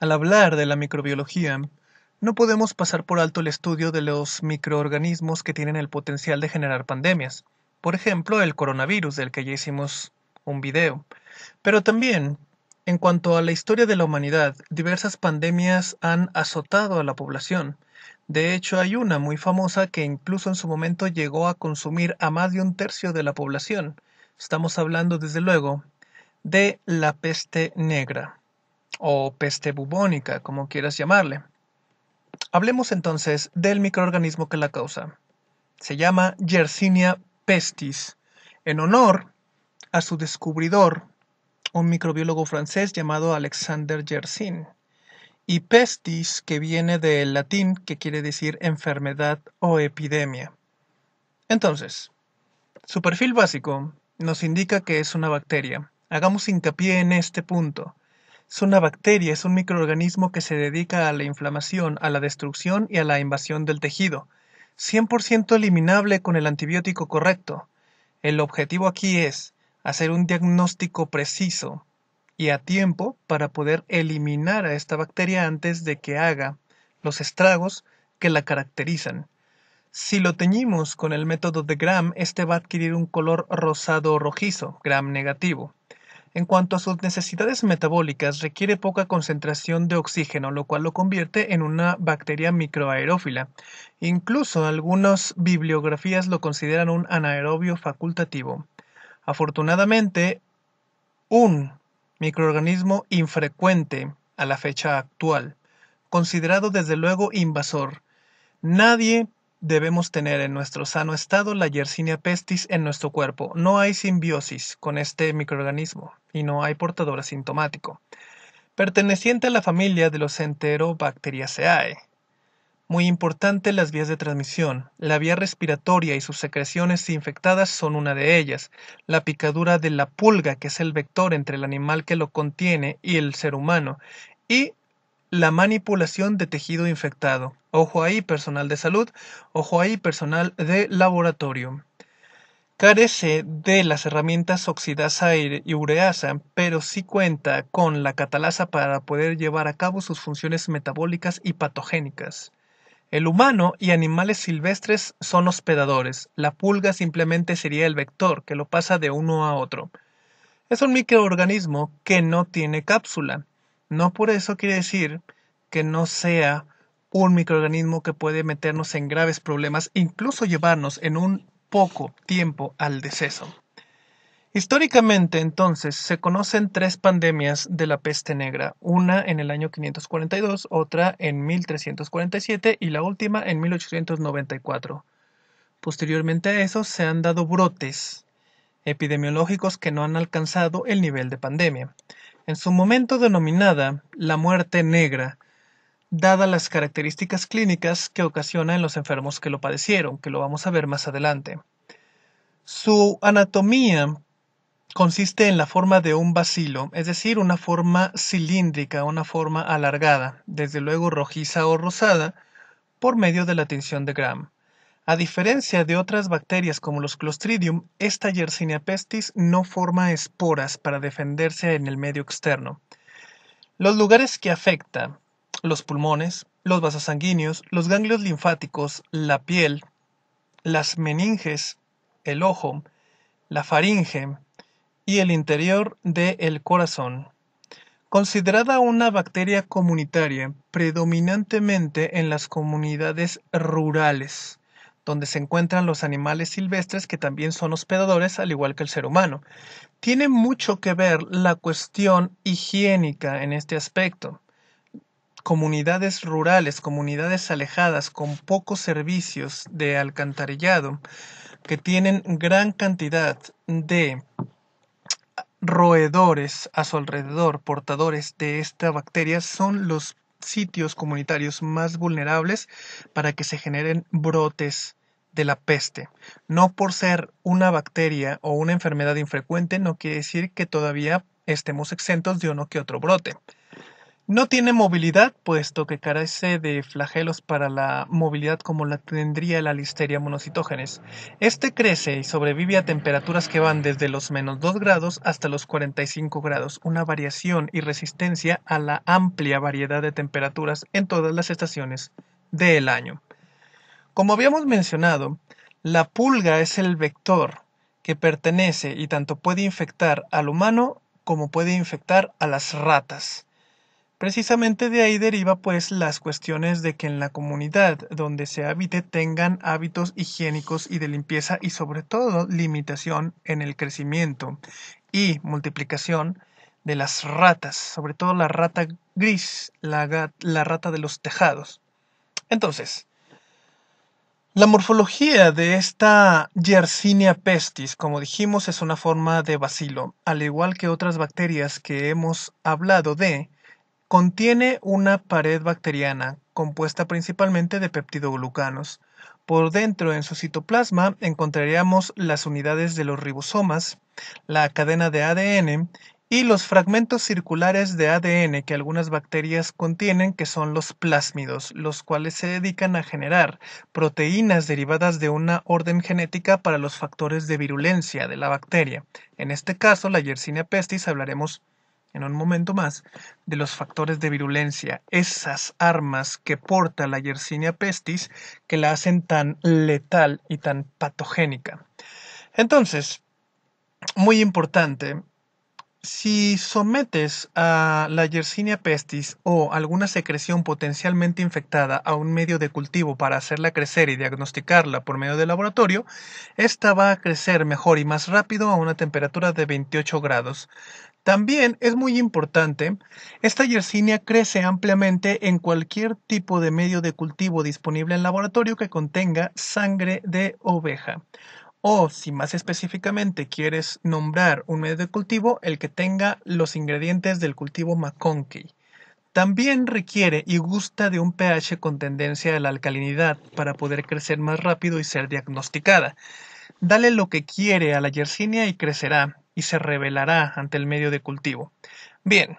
Al hablar de la microbiología, no podemos pasar por alto el estudio de los microorganismos que tienen el potencial de generar pandemias, por ejemplo el coronavirus del que ya hicimos un video, pero también en cuanto a la historia de la humanidad, diversas pandemias han azotado a la población. De hecho, hay una muy famosa que incluso en su momento llegó a consumir a más de un tercio de la población. Estamos hablando, desde luego, de la peste negra o peste bubónica, como quieras llamarle. Hablemos entonces del microorganismo que la causa. Se llama Yersinia pestis, en honor a su descubridor, un microbiólogo francés llamado Alexander Yersin. Y pestis, que viene del latín, que quiere decir enfermedad o epidemia. Entonces, su perfil básico nos indica que es una bacteria Hagamos hincapié en este punto. Es una bacteria, es un microorganismo que se dedica a la inflamación, a la destrucción y a la invasión del tejido. 100% eliminable con el antibiótico correcto. El objetivo aquí es hacer un diagnóstico preciso y a tiempo para poder eliminar a esta bacteria antes de que haga los estragos que la caracterizan. Si lo teñimos con el método de Gram, este va a adquirir un color rosado rojizo, Gram negativo. En cuanto a sus necesidades metabólicas, requiere poca concentración de oxígeno, lo cual lo convierte en una bacteria microaerófila. Incluso algunas bibliografías lo consideran un anaerobio facultativo. Afortunadamente, un microorganismo infrecuente a la fecha actual, considerado desde luego invasor. Nadie Debemos tener en nuestro sano estado la Yersinia pestis en nuestro cuerpo. No hay simbiosis con este microorganismo y no hay portador asintomático. Perteneciente a la familia de los Enterobacteriaceae. Muy importante las vías de transmisión. La vía respiratoria y sus secreciones infectadas son una de ellas. La picadura de la pulga, que es el vector entre el animal que lo contiene y el ser humano, y la manipulación de tejido infectado. Ojo ahí, personal de salud. Ojo ahí, personal de laboratorio. Carece de las herramientas oxidasa y ureasa, pero sí cuenta con la catalasa para poder llevar a cabo sus funciones metabólicas y patogénicas. El humano y animales silvestres son hospedadores. La pulga simplemente sería el vector que lo pasa de uno a otro. Es un microorganismo que no tiene cápsula no por eso quiere decir que no sea un microorganismo que puede meternos en graves problemas, incluso llevarnos en un poco tiempo al deceso. Históricamente, entonces, se conocen tres pandemias de la peste negra, una en el año 542, otra en 1347 y la última en 1894. Posteriormente a eso se han dado brotes epidemiológicos que no han alcanzado el nivel de pandemia en su momento denominada la muerte negra, dada las características clínicas que ocasiona en los enfermos que lo padecieron, que lo vamos a ver más adelante. Su anatomía consiste en la forma de un vacilo, es decir, una forma cilíndrica, una forma alargada, desde luego rojiza o rosada, por medio de la tensión de Gram. A diferencia de otras bacterias como los Clostridium, esta Yersinia pestis no forma esporas para defenderse en el medio externo. Los lugares que afecta, los pulmones, los vasos sanguíneos, los ganglios linfáticos, la piel, las meninges, el ojo, la faringe y el interior del corazón. Considerada una bacteria comunitaria, predominantemente en las comunidades rurales donde se encuentran los animales silvestres que también son hospedadores, al igual que el ser humano. Tiene mucho que ver la cuestión higiénica en este aspecto. Comunidades rurales, comunidades alejadas, con pocos servicios de alcantarillado, que tienen gran cantidad de roedores a su alrededor, portadores de esta bacteria, son los sitios comunitarios más vulnerables para que se generen brotes de la peste. No por ser una bacteria o una enfermedad infrecuente no quiere decir que todavía estemos exentos de uno que otro brote. No tiene movilidad, puesto que carece de flagelos para la movilidad como la tendría la listeria monocitógenes. Este crece y sobrevive a temperaturas que van desde los menos 2 grados hasta los 45 grados, una variación y resistencia a la amplia variedad de temperaturas en todas las estaciones del año. Como habíamos mencionado, la pulga es el vector que pertenece y tanto puede infectar al humano como puede infectar a las ratas. Precisamente de ahí deriva pues las cuestiones de que en la comunidad donde se habite tengan hábitos higiénicos y de limpieza y sobre todo limitación en el crecimiento y multiplicación de las ratas, sobre todo la rata gris, la, la rata de los tejados. Entonces, la morfología de esta Yersinia pestis, como dijimos, es una forma de bacilo. Al igual que otras bacterias que hemos hablado de, contiene una pared bacteriana compuesta principalmente de peptidoglucanos. Por dentro, en su citoplasma, encontraríamos las unidades de los ribosomas, la cadena de ADN y los fragmentos circulares de ADN que algunas bacterias contienen que son los plásmidos, los cuales se dedican a generar proteínas derivadas de una orden genética para los factores de virulencia de la bacteria. En este caso, la Yersinia pestis, hablaremos en un momento más de los factores de virulencia, esas armas que porta la Yersinia pestis que la hacen tan letal y tan patogénica. Entonces, muy importante, si sometes a la Yersinia pestis o alguna secreción potencialmente infectada a un medio de cultivo para hacerla crecer y diagnosticarla por medio de laboratorio, esta va a crecer mejor y más rápido a una temperatura de 28 grados. También es muy importante, esta Yersinia crece ampliamente en cualquier tipo de medio de cultivo disponible en laboratorio que contenga sangre de oveja o si más específicamente quieres nombrar un medio de cultivo, el que tenga los ingredientes del cultivo McConkey. También requiere y gusta de un pH con tendencia a la alcalinidad para poder crecer más rápido y ser diagnosticada. Dale lo que quiere a la yersinia y crecerá y se revelará ante el medio de cultivo. Bien,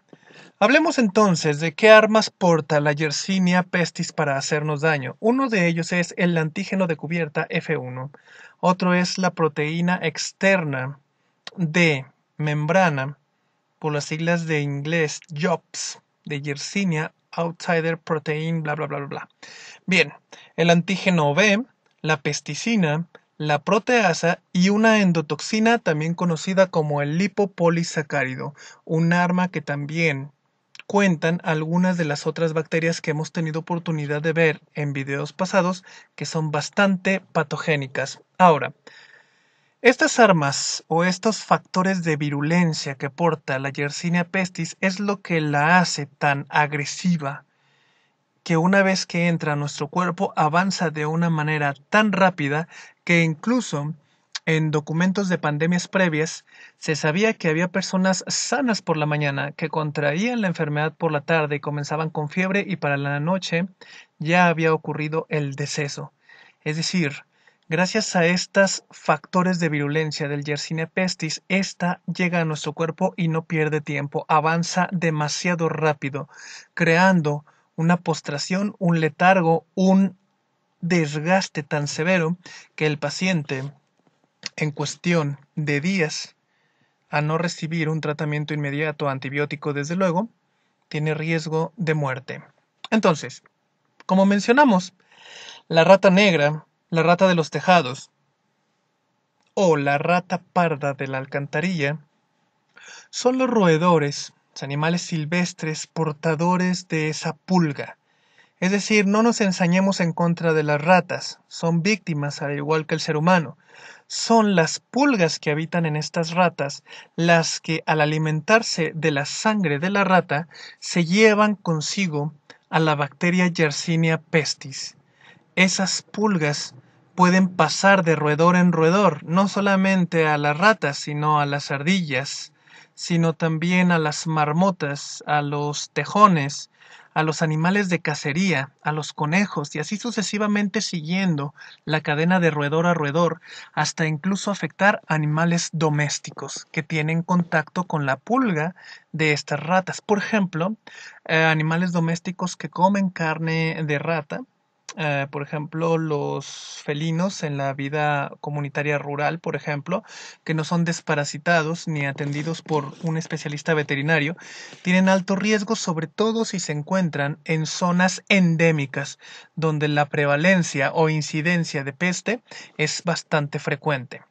Hablemos entonces de qué armas porta la Yersinia pestis para hacernos daño. Uno de ellos es el antígeno de cubierta F1, otro es la proteína externa de membrana, por las siglas de inglés JOPS, de Yersinia Outsider Protein, bla, bla, bla, bla. Bien, el antígeno B, la pesticina, la proteasa y una endotoxina también conocida como el lipopolisacárido, un arma que también cuentan algunas de las otras bacterias que hemos tenido oportunidad de ver en videos pasados que son bastante patogénicas. Ahora, estas armas o estos factores de virulencia que porta la Yersinia pestis es lo que la hace tan agresiva que una vez que entra a nuestro cuerpo avanza de una manera tan rápida que incluso en documentos de pandemias previas se sabía que había personas sanas por la mañana que contraían la enfermedad por la tarde y comenzaban con fiebre y para la noche ya había ocurrido el deceso. Es decir, gracias a estos factores de virulencia del Yersinia pestis, esta llega a nuestro cuerpo y no pierde tiempo, avanza demasiado rápido, creando una postración, un letargo, un desgaste tan severo que el paciente, en cuestión de días, a no recibir un tratamiento inmediato antibiótico, desde luego, tiene riesgo de muerte. Entonces, como mencionamos, la rata negra, la rata de los tejados o la rata parda de la alcantarilla son los roedores, animales silvestres portadores de esa pulga, es decir, no nos ensañemos en contra de las ratas, son víctimas al igual que el ser humano. Son las pulgas que habitan en estas ratas las que al alimentarse de la sangre de la rata se llevan consigo a la bacteria Yersinia pestis. Esas pulgas pueden pasar de roedor en roedor, no solamente a las ratas, sino a las ardillas, sino también a las marmotas, a los tejones, a los animales de cacería, a los conejos y así sucesivamente siguiendo la cadena de roedor a roedor hasta incluso afectar animales domésticos que tienen contacto con la pulga de estas ratas. Por ejemplo, eh, animales domésticos que comen carne de rata eh, por ejemplo, los felinos en la vida comunitaria rural, por ejemplo, que no son desparasitados ni atendidos por un especialista veterinario, tienen alto riesgo sobre todo si se encuentran en zonas endémicas, donde la prevalencia o incidencia de peste es bastante frecuente.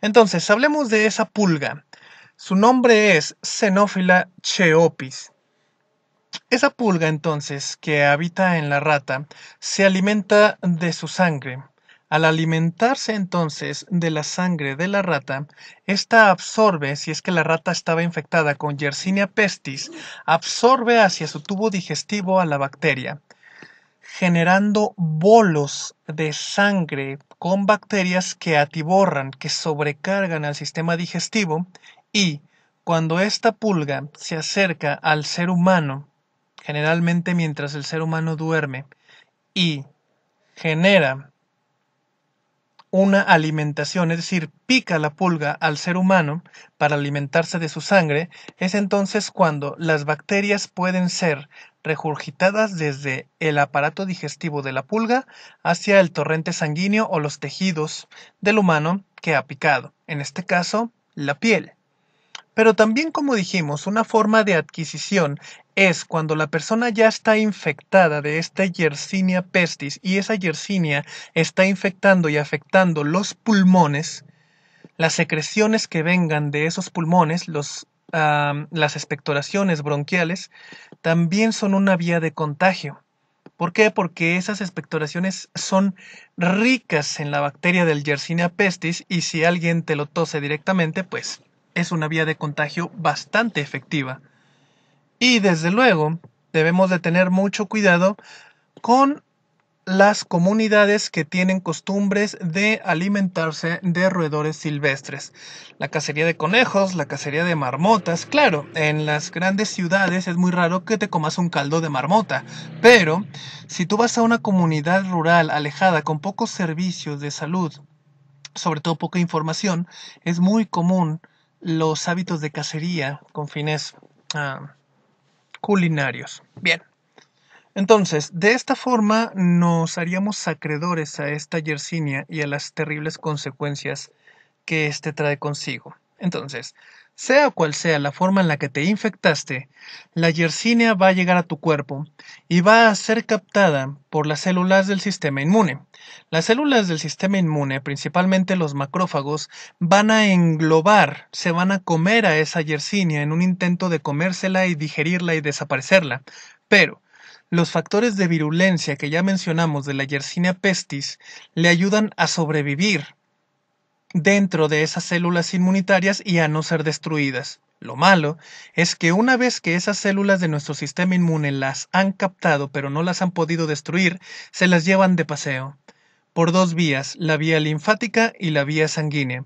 Entonces, hablemos de esa pulga. Su nombre es Xenófila cheopis. Esa pulga entonces que habita en la rata se alimenta de su sangre. Al alimentarse entonces de la sangre de la rata, esta absorbe, si es que la rata estaba infectada con Yersinia pestis, absorbe hacia su tubo digestivo a la bacteria, generando bolos de sangre con bacterias que atiborran, que sobrecargan al sistema digestivo y, cuando esta pulga se acerca al ser humano, generalmente mientras el ser humano duerme y genera una alimentación, es decir, pica la pulga al ser humano para alimentarse de su sangre, es entonces cuando las bacterias pueden ser regurgitadas desde el aparato digestivo de la pulga hacia el torrente sanguíneo o los tejidos del humano que ha picado, en este caso, la piel. Pero también, como dijimos, una forma de adquisición es cuando la persona ya está infectada de esta Yersinia pestis y esa Yersinia está infectando y afectando los pulmones, las secreciones que vengan de esos pulmones, las expectoraciones bronquiales, también son una vía de contagio. ¿Por qué? Porque esas expectoraciones son ricas en la bacteria del Yersinia pestis y si alguien te lo tose directamente, pues es una vía de contagio bastante efectiva. Y desde luego debemos de tener mucho cuidado con las comunidades que tienen costumbres de alimentarse de roedores silvestres. La cacería de conejos, la cacería de marmotas, claro, en las grandes ciudades es muy raro que te comas un caldo de marmota, pero si tú vas a una comunidad rural alejada con pocos servicios de salud, sobre todo poca información, es muy común los hábitos de cacería con fines ah, culinarios. Bien. Entonces, de esta forma nos haríamos acreedores a esta yersinia y a las terribles consecuencias que éste trae consigo. Entonces, sea cual sea la forma en la que te infectaste, la yersinia va a llegar a tu cuerpo y va a ser captada por las células del sistema inmune. Las células del sistema inmune, principalmente los macrófagos, van a englobar, se van a comer a esa yersinia en un intento de comérsela y digerirla y desaparecerla. Pero los factores de virulencia que ya mencionamos de la yersinia pestis le ayudan a sobrevivir dentro de esas células inmunitarias y a no ser destruidas. Lo malo es que una vez que esas células de nuestro sistema inmune las han captado pero no las han podido destruir, se las llevan de paseo, por dos vías, la vía linfática y la vía sanguínea.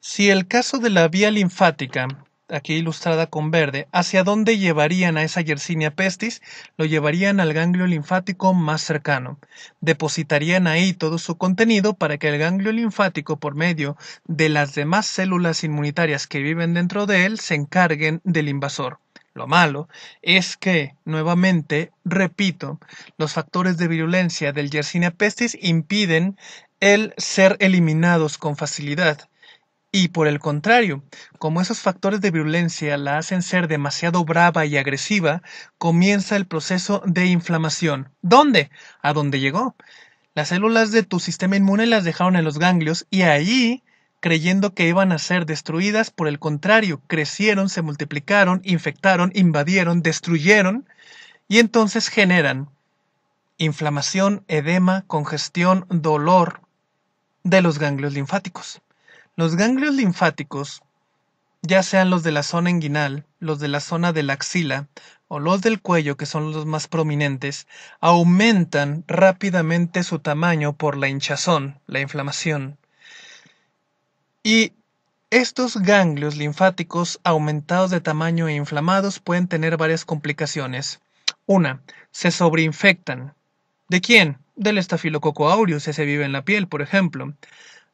Si el caso de la vía linfática aquí ilustrada con verde, ¿hacia dónde llevarían a esa Yersinia pestis? Lo llevarían al ganglio linfático más cercano. Depositarían ahí todo su contenido para que el ganglio linfático, por medio de las demás células inmunitarias que viven dentro de él, se encarguen del invasor. Lo malo es que, nuevamente, repito, los factores de virulencia del Yersinia pestis impiden el ser eliminados con facilidad. Y por el contrario, como esos factores de virulencia la hacen ser demasiado brava y agresiva, comienza el proceso de inflamación. ¿Dónde? ¿A dónde llegó? Las células de tu sistema inmune las dejaron en los ganglios y allí, creyendo que iban a ser destruidas, por el contrario, crecieron, se multiplicaron, infectaron, invadieron, destruyeron y entonces generan inflamación, edema, congestión, dolor de los ganglios linfáticos. Los ganglios linfáticos, ya sean los de la zona inguinal, los de la zona de la axila o los del cuello, que son los más prominentes, aumentan rápidamente su tamaño por la hinchazón, la inflamación. Y estos ganglios linfáticos aumentados de tamaño e inflamados pueden tener varias complicaciones. Una, se sobreinfectan. ¿De quién? Del estafilococo aureus, se vive en la piel, por ejemplo.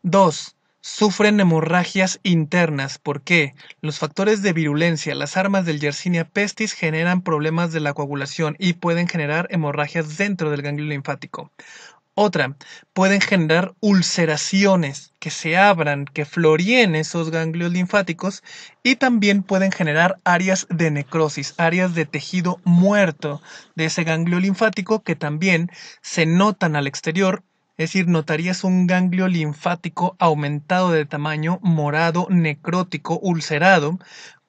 Dos, sufren hemorragias internas porque los factores de virulencia, las armas del Yersinia pestis generan problemas de la coagulación y pueden generar hemorragias dentro del ganglio linfático. Otra, pueden generar ulceraciones que se abran, que floríen esos ganglios linfáticos y también pueden generar áreas de necrosis, áreas de tejido muerto de ese ganglio linfático que también se notan al exterior es decir, notarías un ganglio linfático aumentado de tamaño, morado, necrótico, ulcerado,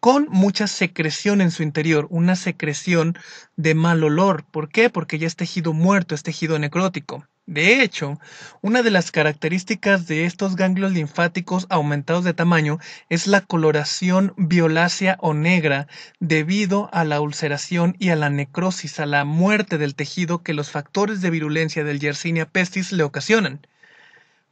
con mucha secreción en su interior, una secreción de mal olor. ¿Por qué? Porque ya es tejido muerto, es tejido necrótico. De hecho, una de las características de estos ganglios linfáticos aumentados de tamaño es la coloración violácea o negra debido a la ulceración y a la necrosis, a la muerte del tejido que los factores de virulencia del Yersinia pestis le ocasionan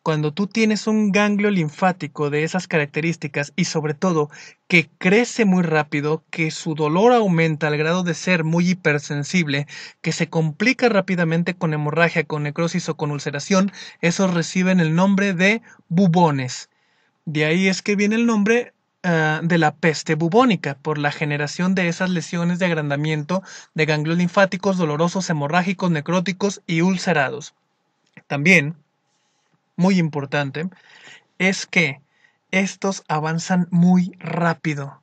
cuando tú tienes un ganglio linfático de esas características y sobre todo que crece muy rápido, que su dolor aumenta al grado de ser muy hipersensible, que se complica rápidamente con hemorragia, con necrosis o con ulceración, esos reciben el nombre de bubones. De ahí es que viene el nombre ah, de la peste bubónica, por la generación de esas lesiones de agrandamiento de ganglios linfáticos dolorosos, hemorrágicos, necróticos y ulcerados. También, muy importante, es que estos avanzan muy rápido.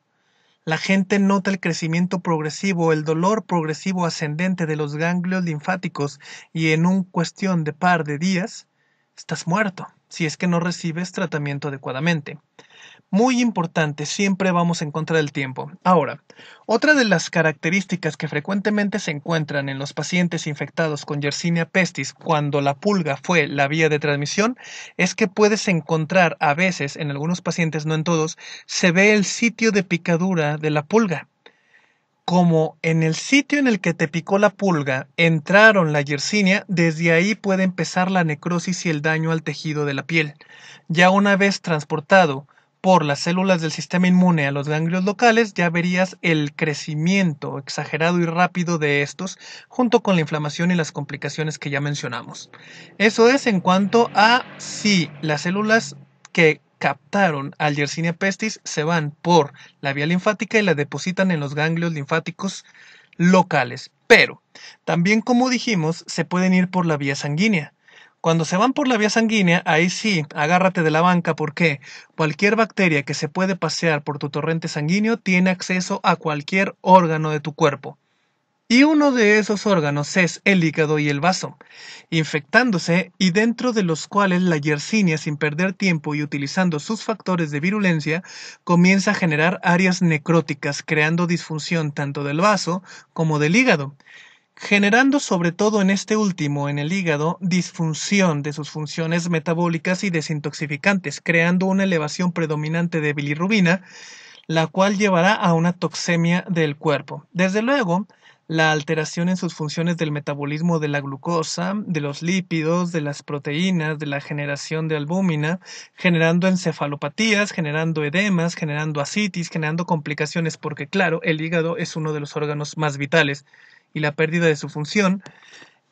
La gente nota el crecimiento progresivo, el dolor progresivo ascendente de los ganglios linfáticos y en un cuestión de par de días estás muerto si es que no recibes tratamiento adecuadamente. Muy importante, siempre vamos a encontrar el tiempo. Ahora, otra de las características que frecuentemente se encuentran en los pacientes infectados con Yersinia pestis cuando la pulga fue la vía de transmisión es que puedes encontrar a veces, en algunos pacientes, no en todos, se ve el sitio de picadura de la pulga como en el sitio en el que te picó la pulga entraron la yersinia, desde ahí puede empezar la necrosis y el daño al tejido de la piel. Ya una vez transportado por las células del sistema inmune a los ganglios locales, ya verías el crecimiento exagerado y rápido de estos, junto con la inflamación y las complicaciones que ya mencionamos. Eso es en cuanto a si las células que captaron al Yersinia pestis se van por la vía linfática y la depositan en los ganglios linfáticos locales. Pero también, como dijimos, se pueden ir por la vía sanguínea. Cuando se van por la vía sanguínea, ahí sí, agárrate de la banca porque cualquier bacteria que se puede pasear por tu torrente sanguíneo tiene acceso a cualquier órgano de tu cuerpo. Y uno de esos órganos es el hígado y el vaso, infectándose y dentro de los cuales la yersinia, sin perder tiempo y utilizando sus factores de virulencia, comienza a generar áreas necróticas, creando disfunción tanto del vaso como del hígado generando sobre todo en este último, en el hígado, disfunción de sus funciones metabólicas y desintoxicantes, creando una elevación predominante de bilirrubina, la cual llevará a una toxemia del cuerpo. Desde luego, la alteración en sus funciones del metabolismo de la glucosa, de los lípidos, de las proteínas, de la generación de albúmina, generando encefalopatías, generando edemas, generando asitis, generando complicaciones, porque claro, el hígado es uno de los órganos más vitales y la pérdida de su función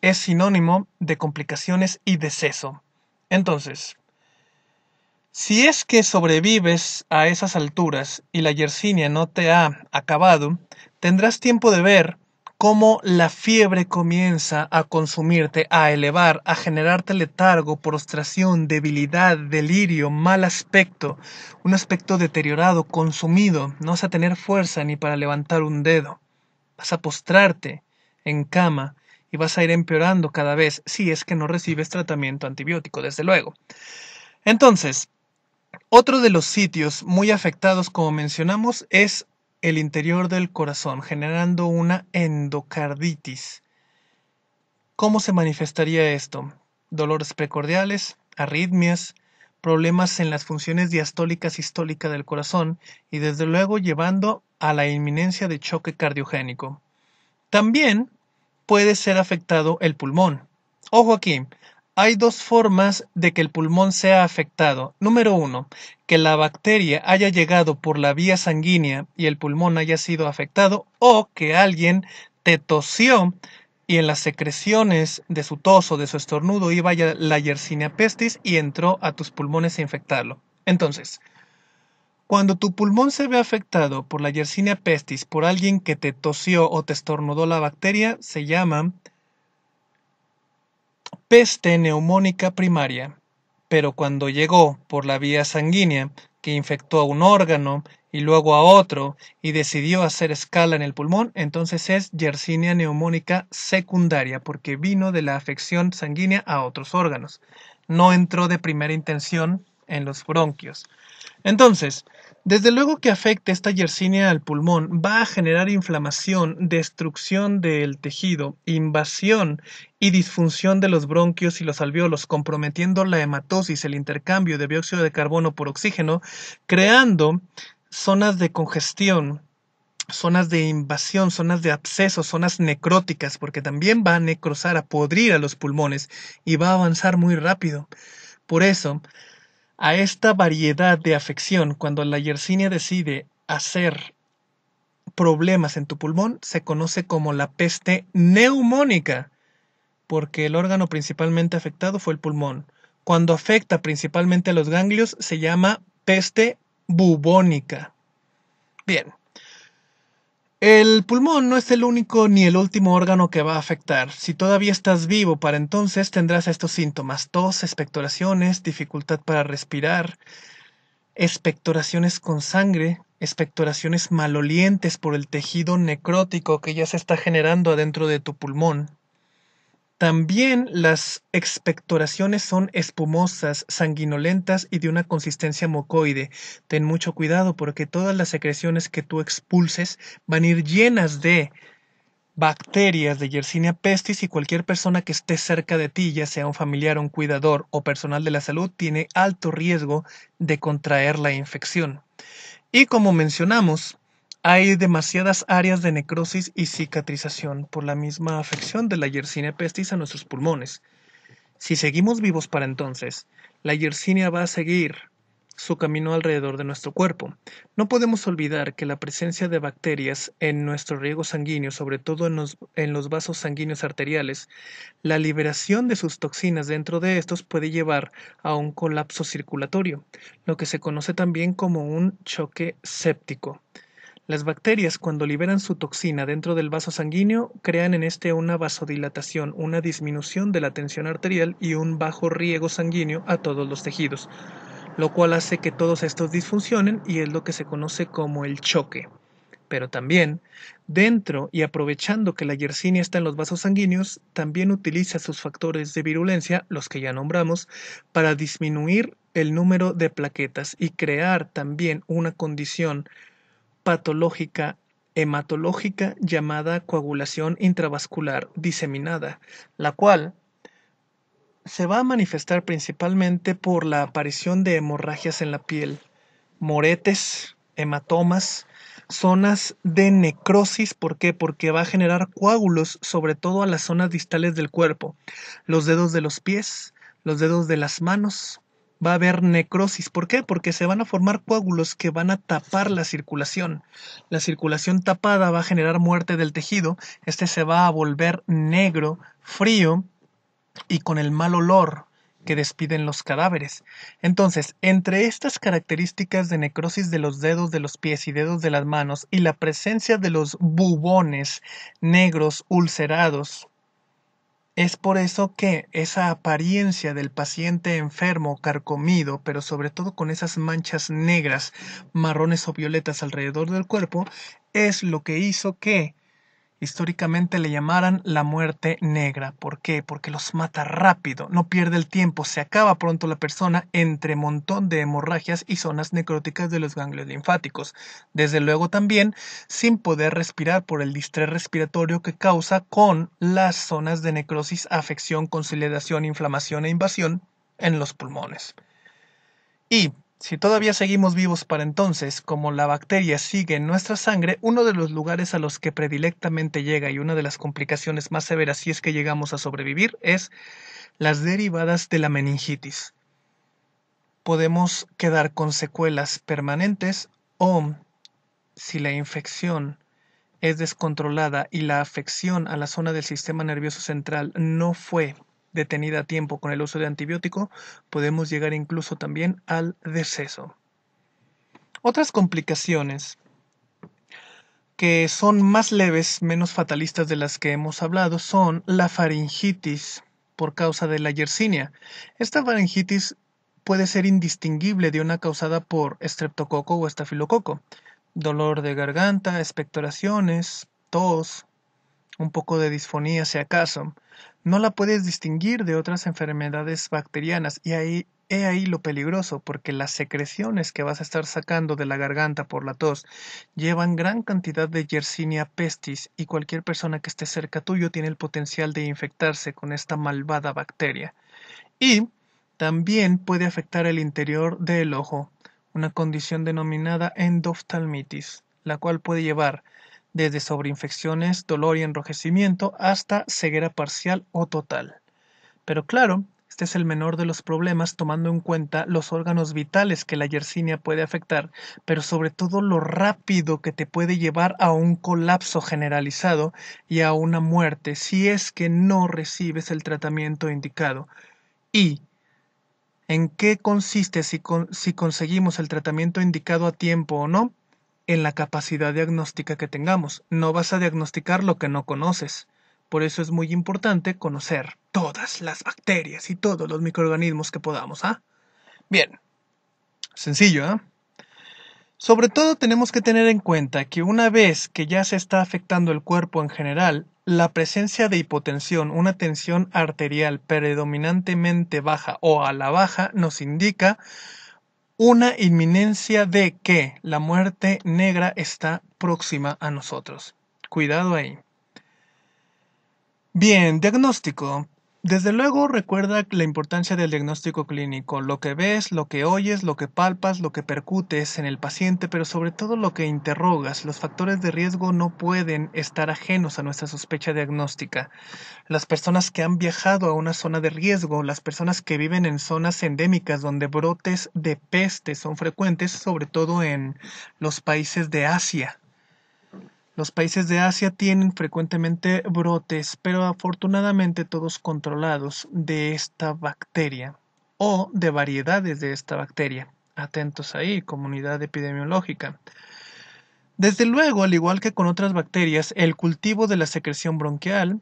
es sinónimo de complicaciones y deceso. Entonces, si es que sobrevives a esas alturas y la yersinia no te ha acabado, tendrás tiempo de ver cómo la fiebre comienza a consumirte, a elevar, a generarte letargo, prostración, debilidad, delirio, mal aspecto, un aspecto deteriorado, consumido, no vas a tener fuerza ni para levantar un dedo, vas a postrarte en cama y vas a ir empeorando cada vez si es que no recibes tratamiento antibiótico, desde luego. Entonces, otro de los sitios muy afectados, como mencionamos, es el interior del corazón, generando una endocarditis. ¿Cómo se manifestaría esto? Dolores precordiales, arritmias, problemas en las funciones diastólicas y sistólica del corazón y desde luego llevando a la inminencia de choque cardiogénico. También puede ser afectado el pulmón. Ojo aquí, hay dos formas de que el pulmón sea afectado. Número uno, que la bacteria haya llegado por la vía sanguínea y el pulmón haya sido afectado o que alguien te tosió y en las secreciones de su tos o de su estornudo iba la Yersinia pestis y entró a tus pulmones a infectarlo. Entonces, cuando tu pulmón se ve afectado por la Yersinia pestis por alguien que te tosió o te estornudó la bacteria, se llama peste neumónica primaria. Pero cuando llegó por la vía sanguínea, que infectó a un órgano y luego a otro y decidió hacer escala en el pulmón, entonces es Yersinia neumónica secundaria porque vino de la afección sanguínea a otros órganos. No entró de primera intención en los bronquios. Entonces, desde luego que afecte esta yersinia al pulmón, va a generar inflamación, destrucción del tejido, invasión y disfunción de los bronquios y los alveolos, comprometiendo la hematosis, el intercambio de dióxido de carbono por oxígeno, creando zonas de congestión, zonas de invasión, zonas de absceso, zonas necróticas, porque también va a necrosar, a podrir a los pulmones y va a avanzar muy rápido. Por eso, a esta variedad de afección, cuando la Yersinia decide hacer problemas en tu pulmón, se conoce como la peste neumónica, porque el órgano principalmente afectado fue el pulmón. Cuando afecta principalmente a los ganglios, se llama peste bubónica. Bien, el pulmón no es el único ni el último órgano que va a afectar. Si todavía estás vivo para entonces tendrás estos síntomas, tos, expectoraciones, dificultad para respirar, expectoraciones con sangre, expectoraciones malolientes por el tejido necrótico que ya se está generando adentro de tu pulmón. También las expectoraciones son espumosas, sanguinolentas y de una consistencia mocoide. Ten mucho cuidado porque todas las secreciones que tú expulses van a ir llenas de bacterias de Yersinia pestis y cualquier persona que esté cerca de ti, ya sea un familiar, un cuidador o personal de la salud, tiene alto riesgo de contraer la infección. Y como mencionamos, hay demasiadas áreas de necrosis y cicatrización por la misma afección de la Yersinia pestis a nuestros pulmones. Si seguimos vivos para entonces, la Yersinia va a seguir su camino alrededor de nuestro cuerpo. No podemos olvidar que la presencia de bacterias en nuestro riego sanguíneo, sobre todo en los, vasos sanguíneos arteriales, la liberación de sus toxinas dentro de estos puede llevar a un colapso circulatorio, lo que se conoce también como un choque séptico. Las bacterias cuando liberan su toxina dentro del vaso sanguíneo crean en este una vasodilatación, una disminución de la tensión arterial y un bajo riego sanguíneo a todos los tejidos, lo cual hace que todos estos disfuncionen y es lo que se conoce como el choque. Pero también, dentro y aprovechando que la yersinia está en los vasos sanguíneos, también utiliza sus factores de virulencia, los que ya nombramos, para disminuir el número de plaquetas y crear también una condición patológica hematológica llamada coagulación intravascular diseminada, la cual se va a manifestar principalmente por la aparición de hemorragias en la piel, moretes, hematomas, zonas de necrosis. ¿Por qué? Porque va a generar coágulos, sobre todo a las zonas distales del cuerpo, los dedos de los pies, los dedos de las manos, va a haber necrosis. ¿Por qué? Porque se van a formar coágulos que van a tapar la circulación. La circulación tapada va a generar muerte del tejido. Este se va a volver negro, frío y con el mal olor que despiden los cadáveres. Entonces, entre estas características de necrosis de los dedos de los pies y dedos de las manos y la presencia de los bubones negros ulcerados es por eso que esa apariencia del paciente enfermo, carcomido, pero sobre todo con esas manchas negras, marrones o violetas alrededor del cuerpo, es lo que hizo que Históricamente le llamaran la muerte negra. ¿Por qué? Porque los mata rápido, no pierde el tiempo, se acaba pronto la persona entre montón de hemorragias y zonas necróticas de los ganglios linfáticos. Desde luego también sin poder respirar por el distrés respiratorio que causa con las zonas de necrosis, afección, consolidación, inflamación e invasión en los pulmones. Y si todavía seguimos vivos para entonces, como la bacteria sigue en nuestra sangre, uno de los lugares a los que predilectamente llega y una de las complicaciones más severas si es que llegamos a sobrevivir es las derivadas de la meningitis. Podemos quedar con secuelas permanentes o, si la infección es descontrolada y la afección a la zona del sistema nervioso central no fue detenida a tiempo con el uso de antibiótico, podemos llegar incluso también al deceso. Otras complicaciones que son más leves, menos fatalistas de las que hemos hablado, son la faringitis por causa de la yersinia. Esta faringitis puede ser indistinguible de una causada por estreptococo o estafilococo. Dolor de garganta, expectoraciones, tos, un poco de disfonía si acaso no la puedes distinguir de otras enfermedades bacterianas y ahí He ahí lo peligroso, porque las secreciones que vas a estar sacando de la garganta por la tos llevan gran cantidad de Yersinia pestis y cualquier persona que esté cerca tuyo tiene el potencial de infectarse con esta malvada bacteria. Y también puede afectar el interior del ojo, una condición denominada endoftalmitis, la cual puede llevar desde sobreinfecciones, dolor y enrojecimiento hasta ceguera parcial o total. Pero claro, este es el menor de los problemas tomando en cuenta los órganos vitales que la yersinia puede afectar, pero sobre todo lo rápido que te puede llevar a un colapso generalizado y a una muerte si es que no recibes el tratamiento indicado. Y ¿En qué consiste si, si conseguimos el tratamiento indicado a tiempo o no? en la capacidad diagnóstica que tengamos. No vas a diagnosticar lo que no conoces. Por eso es muy importante conocer todas las bacterias y todos los microorganismos que podamos. ¿ah? Bien, sencillo, ¿ah? Sobre todo tenemos que tener en cuenta que una vez que ya se está afectando el cuerpo en general, la presencia de hipotensión, una tensión arterial predominantemente baja o a la baja, nos indica una inminencia de que la muerte negra está próxima a nosotros. Cuidado ahí. Bien, diagnóstico. Desde luego, recuerda la importancia del diagnóstico clínico, lo que ves, lo que oyes, lo que palpas, lo que percutes en el paciente, pero sobre todo lo que interrogas. Los factores de riesgo no pueden estar ajenos a nuestra sospecha diagnóstica. Las personas que han viajado a una zona de riesgo, las personas que viven en zonas endémicas donde brotes de peste son frecuentes, sobre todo en los países de Asia, los países de Asia tienen frecuentemente brotes, pero afortunadamente todos controlados, de esta bacteria o de variedades de esta bacteria. Atentos ahí, comunidad epidemiológica. Desde luego, al igual que con otras bacterias, el cultivo de la secreción bronquial,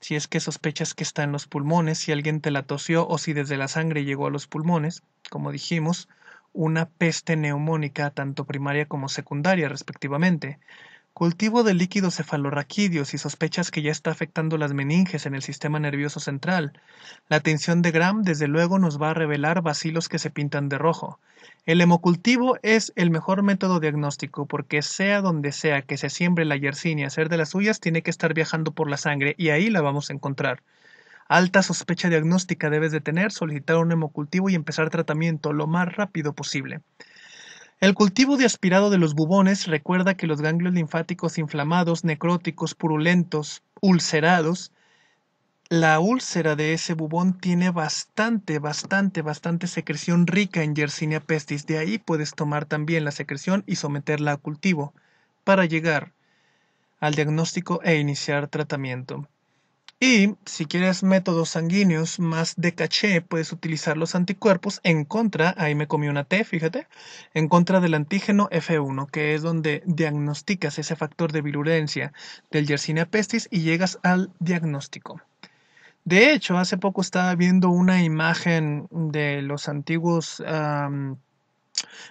si es que sospechas que está en los pulmones, si alguien te la tosió o si desde la sangre llegó a los pulmones, como dijimos, una peste neumónica tanto primaria como secundaria respectivamente cultivo de líquidos cefalorraquídeos y sospechas que ya está afectando las meninges en el sistema nervioso central. La tensión de Gram desde luego nos va a revelar vacilos que se pintan de rojo. El hemocultivo es el mejor método diagnóstico porque sea donde sea que se siembre la yersinia ser de las suyas tiene que estar viajando por la sangre y ahí la vamos a encontrar. Alta sospecha diagnóstica debes de tener, solicitar un hemocultivo y empezar tratamiento lo más rápido posible. El cultivo de aspirado de los bubones recuerda que los ganglios linfáticos inflamados, necróticos, purulentos, ulcerados, la úlcera de ese bubón tiene bastante, bastante, bastante secreción rica en Yersinia pestis. De ahí puedes tomar también la secreción y someterla a cultivo para llegar al diagnóstico e iniciar tratamiento. Y si quieres métodos sanguíneos más de caché, puedes utilizar los anticuerpos en contra, ahí me comí una T, fíjate, en contra del antígeno F1, que es donde diagnosticas ese factor de virulencia del Yersinia pestis y llegas al diagnóstico. De hecho, hace poco estaba viendo una imagen de los antiguos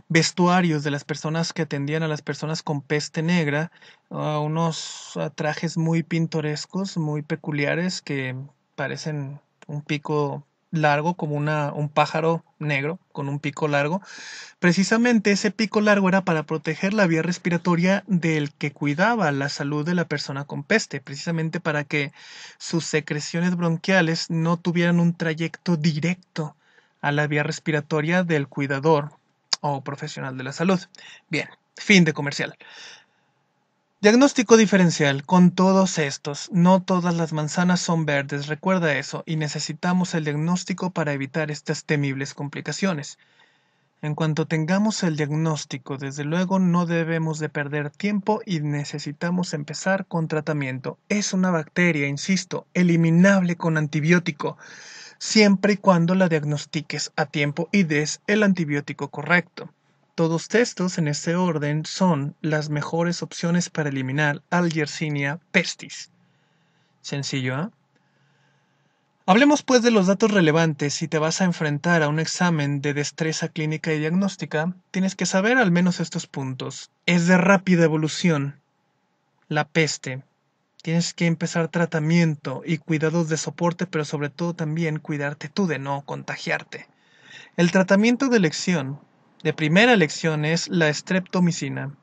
vestuarios de las personas que atendían a las personas con peste negra, a unos trajes muy pintorescos, muy peculiares, que parecen un pico largo, como un pájaro negro con un pico largo. Precisamente ese pico largo era para proteger la vía respiratoria del que cuidaba la salud de la persona con peste, precisamente para que sus secreciones bronquiales no tuvieran un trayecto directo a la vía respiratoria del cuidador, o profesional de la salud. Bien, fin de comercial. Diagnóstico diferencial con todos estos. No todas las manzanas son verdes, recuerda eso, y necesitamos el diagnóstico para evitar estas temibles complicaciones. En cuanto tengamos el diagnóstico, desde luego no debemos de perder tiempo y necesitamos empezar con tratamiento. Es una bacteria, insisto, eliminable con antibiótico siempre y cuando la diagnostiques a tiempo y des el antibiótico correcto. Todos estos en este orden son las mejores opciones para eliminar al pestis. Sencillo, ¿ah? Hablemos pues de los datos relevantes. Si te vas a enfrentar a un examen de destreza clínica y diagnóstica, tienes que saber al menos estos puntos. Es de rápida evolución. La peste Tienes que empezar tratamiento y cuidados de soporte, pero sobre todo también cuidarte tú de no contagiarte. El tratamiento de elección, de primera elección, es la estreptomicina.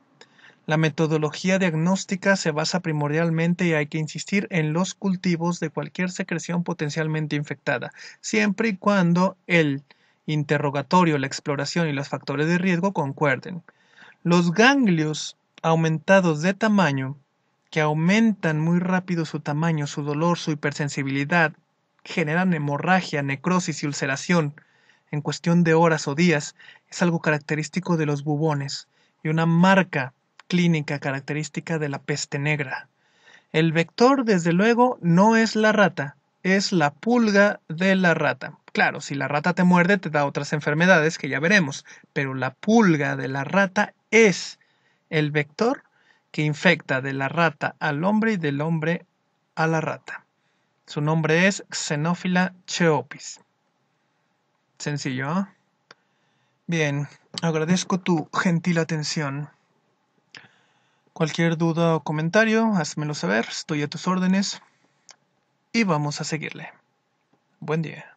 La metodología diagnóstica se basa primordialmente y hay que insistir en los cultivos de cualquier secreción potencialmente infectada, siempre y cuando el interrogatorio, la exploración y los factores de riesgo concuerden. Los ganglios aumentados de tamaño que aumentan muy rápido su tamaño, su dolor, su hipersensibilidad, generan hemorragia, necrosis y ulceración en cuestión de horas o días, es algo característico de los bubones y una marca clínica característica de la peste negra. El vector, desde luego, no es la rata, es la pulga de la rata. Claro, si la rata te muerde te da otras enfermedades que ya veremos, pero la pulga de la rata es el vector que infecta de la rata al hombre y del hombre a la rata. Su nombre es Xenófila cheopis. Sencillo, ¿ah? Bien, agradezco tu gentil atención. Cualquier duda o comentario, házmelo saber, estoy a tus órdenes y vamos a seguirle. Buen día.